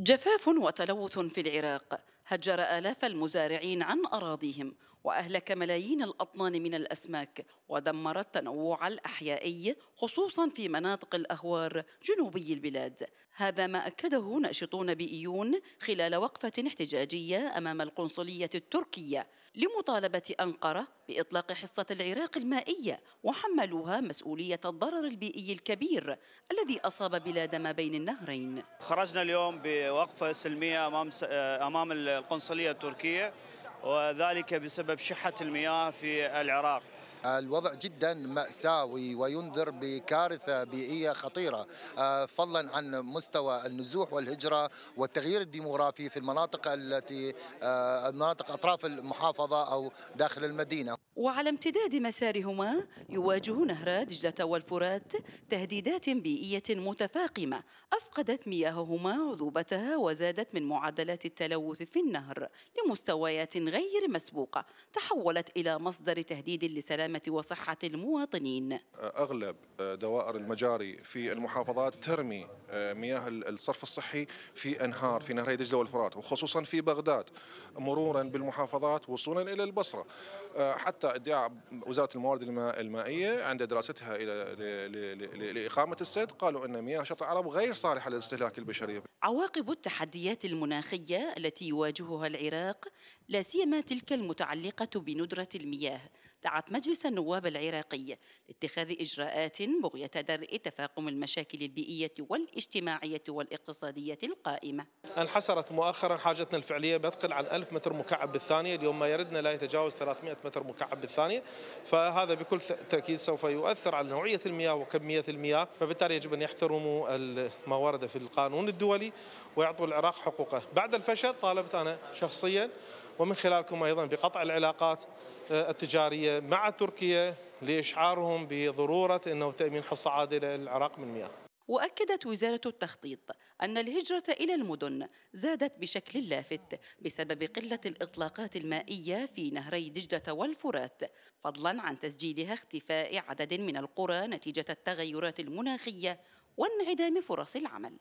جفاف وتلوث في العراق هجر آلاف المزارعين عن أراضيهم وأهلك ملايين الأطنان من الأسماك ودمر التنوع الأحيائي خصوصا في مناطق الأهوار جنوبي البلاد هذا ما أكده ناشطون بإيون خلال وقفة احتجاجية أمام القنصلية التركية لمطالبة أنقرة بإطلاق حصة العراق المائية وحملوها مسؤولية الضرر البيئي الكبير الذي أصاب بلاد ما بين النهرين خرجنا اليوم بوقفة سلمية أمام أمام القنصلية التركية وذلك بسبب شحة المياه في العراق الوضع جدا مأساوي وينذر بكارثة بيئية خطيرة آه، فضلا عن مستوى النزوح والهجرة والتغيير الديموغرافي في المناطق التي المناطق آه، أطراف المحافظة أو داخل المدينة وعلى امتداد مسارهما يواجه نهر دجلة والفرات تهديدات بيئية متفاقمة أفقدت مياههما عذوبتها وزادت من معدلات التلوث في النهر لمستويات غير مسبوقة تحولت إلى مصدر تهديد لسلام السلامة وصحة المواطنين أغلب دوائر المجاري في المحافظات ترمي آه، مياه الصرف الصحي في أنهار في نهري دجلة والفرات وخصوصا في بغداد مرورا بالمحافظات وصولا إلى البصرة آه، حتى ادعاء وزارة الموارد المائية عند دراستها إلى لإقامة السد قالوا أن مياه شط العرب غير صالحة للاستهلاك البشري عواقب التحديات المناخية التي يواجهها العراق لا سيما تلك المتعلقة بندرة المياه دعت مجلس النواب العراقي لاتخاذ إجراءات بغية درء تفاقم المشاكل البيئية والاجتماعية والاقتصادية القائمة انحسرت مؤخرا حاجتنا الفعلية بتقل عن 1000 متر مكعب بالثانية اليوم ما يردنا لا يتجاوز 300 متر مكعب بالثانية فهذا بكل تأكيد سوف يؤثر على نوعية المياه وكمية المياه فبالتالي يجب أن يحترموا ما ورد في القانون الدولي ويعطوا العراق حقوقه بعد الفشل طالبت أنا شخصيا ومن خلالكم أيضا بقطع العلاقات آه، التجارية مع تركيا لإشعارهم بضرورة أنه تأمين حصة عادلة للعراق من مياه واكدت وزاره التخطيط ان الهجره الى المدن زادت بشكل لافت بسبب قله الاطلاقات المائيه في نهري دجله والفرات فضلا عن تسجيلها اختفاء عدد من القرى نتيجه التغيرات المناخيه وانعدام فرص العمل